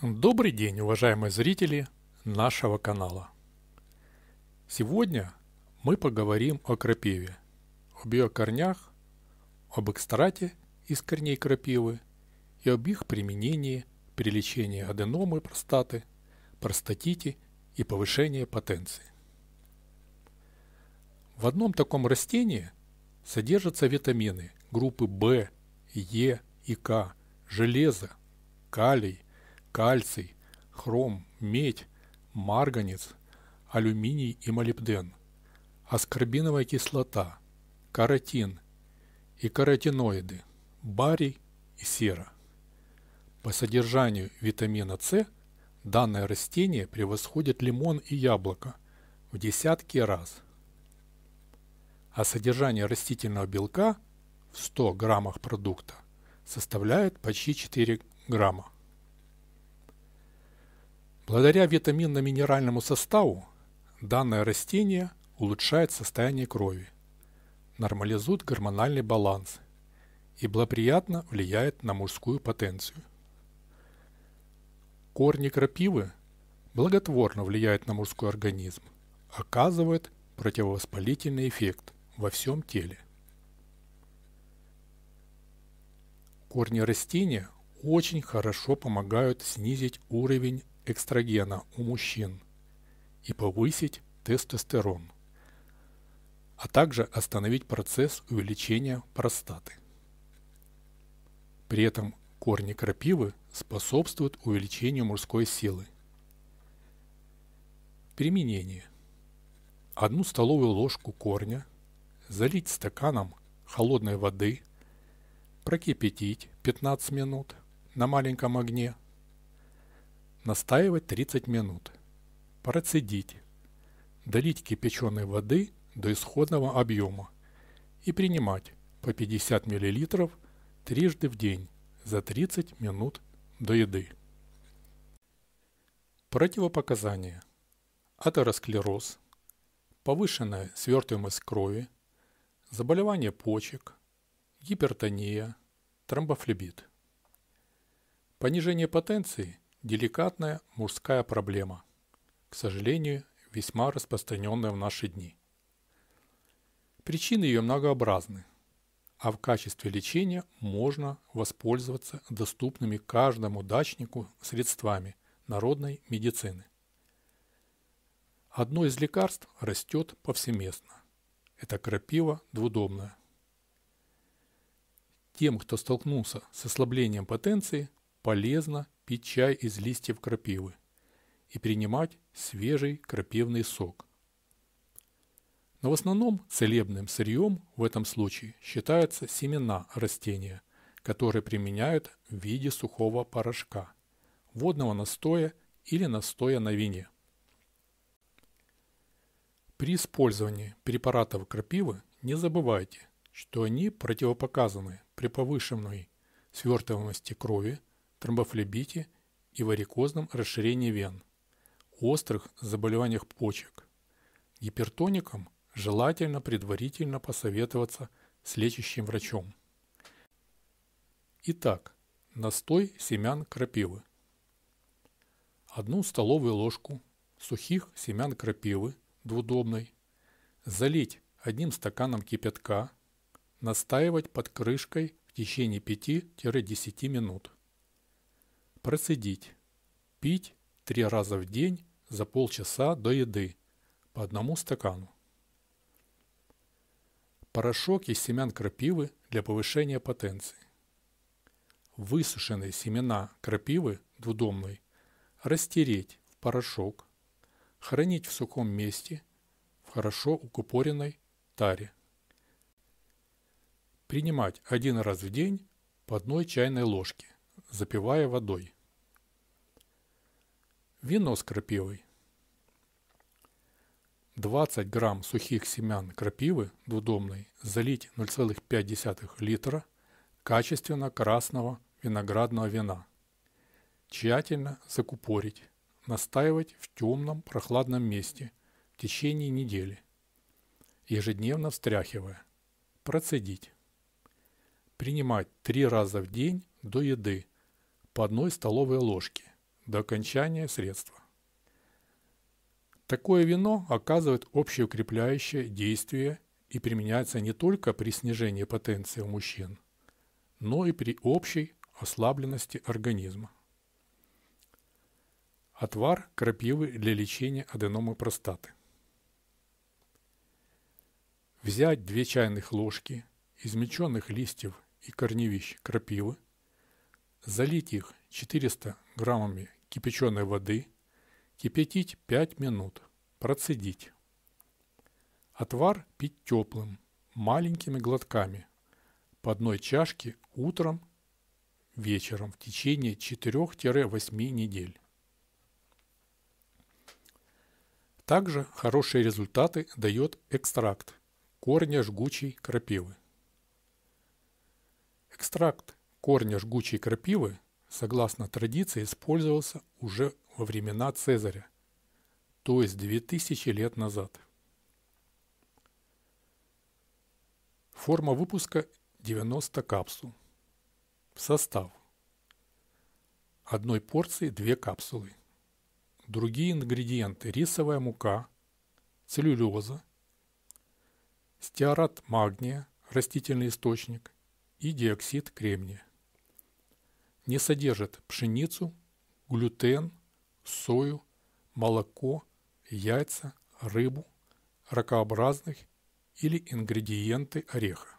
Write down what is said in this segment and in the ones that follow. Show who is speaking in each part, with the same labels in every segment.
Speaker 1: Добрый день, уважаемые зрители нашего канала. Сегодня мы поговорим о крапиве, об ее корнях, об экстрате из корней крапивы и об их применении при лечении аденомы простаты, простатите и повышении потенции. В одном таком растении содержатся витамины группы В, Е и К, железо, калий – кальций, хром, медь, марганец, алюминий и молибден, аскорбиновая кислота, каротин и каротиноиды, барий и сера. По содержанию витамина С данное растение превосходит лимон и яблоко в десятки раз. А содержание растительного белка в 100 граммах продукта составляет почти 4 грамма. Благодаря витаминно-минеральному составу данное растение улучшает состояние крови, нормализует гормональный баланс и благоприятно влияет на мужскую потенцию. Корни крапивы благотворно влияют на мужской организм, оказывает противовоспалительный эффект во всем теле. Корни растения очень хорошо помогают снизить уровень экстрагена у мужчин и повысить тестостерон, а также остановить процесс увеличения простаты. При этом корни крапивы способствуют увеличению мужской силы. Применение. Одну столовую ложку корня залить стаканом холодной воды, прокипятить 15 минут, на маленьком огне. Настаивать 30 минут. Процедить. Долить кипяченой воды до исходного объема и принимать по 50 мл трижды в день за 30 минут до еды. Противопоказания. Атеросклероз, повышенная свертываемость крови, заболевание почек, гипертония, тромбофлебит. Понижение потенции – деликатная мужская проблема, к сожалению, весьма распространенная в наши дни. Причины ее многообразны, а в качестве лечения можно воспользоваться доступными каждому дачнику средствами народной медицины. Одно из лекарств растет повсеместно. Это крапива двудомная. Тем, кто столкнулся с ослаблением потенции – полезно пить чай из листьев крапивы и принимать свежий крапивный сок. Но в основном целебным сырьем в этом случае считаются семена растения, которые применяют в виде сухого порошка, водного настоя или настоя на вине. При использовании препаратов крапивы не забывайте, что они противопоказаны при повышенной свертываемости крови, тромбофлебите и варикозном расширении вен, острых заболеваниях почек. Гипертоникам желательно предварительно посоветоваться с лечащим врачом. Итак, настой семян крапивы. Одну столовую ложку сухих семян крапивы двудобной залить одним стаканом кипятка, настаивать под крышкой в течение 5-10 минут. Процедить. Пить три раза в день за полчаса до еды по одному стакану. Порошок из семян крапивы для повышения потенции. Высушенные семена крапивы двудомной растереть в порошок, хранить в сухом месте в хорошо укупоренной таре. Принимать один раз в день по одной чайной ложке, запивая водой. Вино с крапивой. 20 грамм сухих семян крапивы двудомной залить 0,5 литра качественно красного виноградного вина. Тщательно закупорить, настаивать в темном прохладном месте в течение недели, ежедневно встряхивая, процедить. Принимать три раза в день до еды по одной столовой ложке до окончания средства. Такое вино оказывает общеукрепляющее действие и применяется не только при снижении потенции у мужчин, но и при общей ослабленности организма. Отвар крапивы для лечения аденомы простаты. Взять 2 чайных ложки измельченных листьев и корневищ крапивы, залить их 400 граммами кипяченой воды, кипятить 5 минут, процедить. Отвар пить теплым, маленькими глотками, по одной чашке утром, вечером в течение 4-8 недель. Также хорошие результаты дает экстракт корня жгучей крапивы. Экстракт корня жгучей крапивы согласно традиции, использовался уже во времена Цезаря, то есть 2000 лет назад. Форма выпуска 90 капсул. Состав. Одной порции 2 капсулы. Другие ингредиенты – рисовая мука, целлюлеза, стеарат магния, растительный источник и диоксид кремния не содержит пшеницу, глютен, сою, молоко, яйца, рыбу, ракообразных или ингредиенты ореха.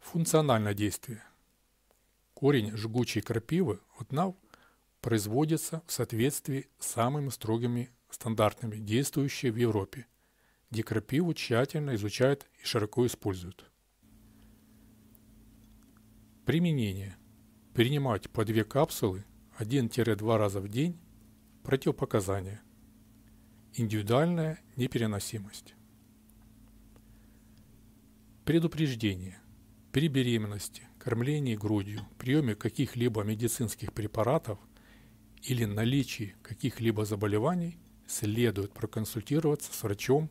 Speaker 1: Функциональное действие. Корень жгучей крапивы, утнав, производится в соответствии с самыми строгими стандартами, действующими в Европе, где крапиву тщательно изучают и широко используют. Применение. Принимать по две капсулы 1-2 раза в день. Противопоказания. Индивидуальная непереносимость. Предупреждение. При беременности, кормлении грудью, приеме каких-либо медицинских препаратов или наличии каких-либо заболеваний следует проконсультироваться с врачом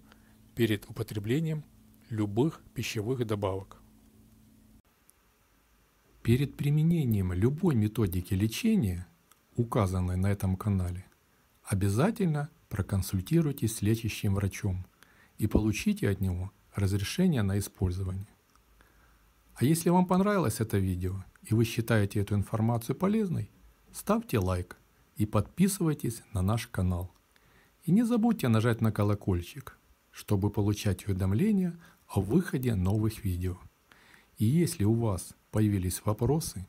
Speaker 1: перед употреблением любых пищевых добавок. Перед применением любой методики лечения, указанной на этом канале, обязательно проконсультируйтесь с лечащим врачом и получите от него разрешение на использование. А если вам понравилось это видео и вы считаете эту информацию полезной, ставьте лайк и подписывайтесь на наш канал. И не забудьте нажать на колокольчик, чтобы получать уведомления о выходе новых видео. И если у вас появились вопросы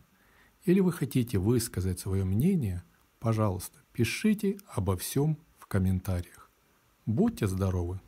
Speaker 1: или вы хотите высказать свое мнение, пожалуйста, пишите обо всем в комментариях. Будьте здоровы!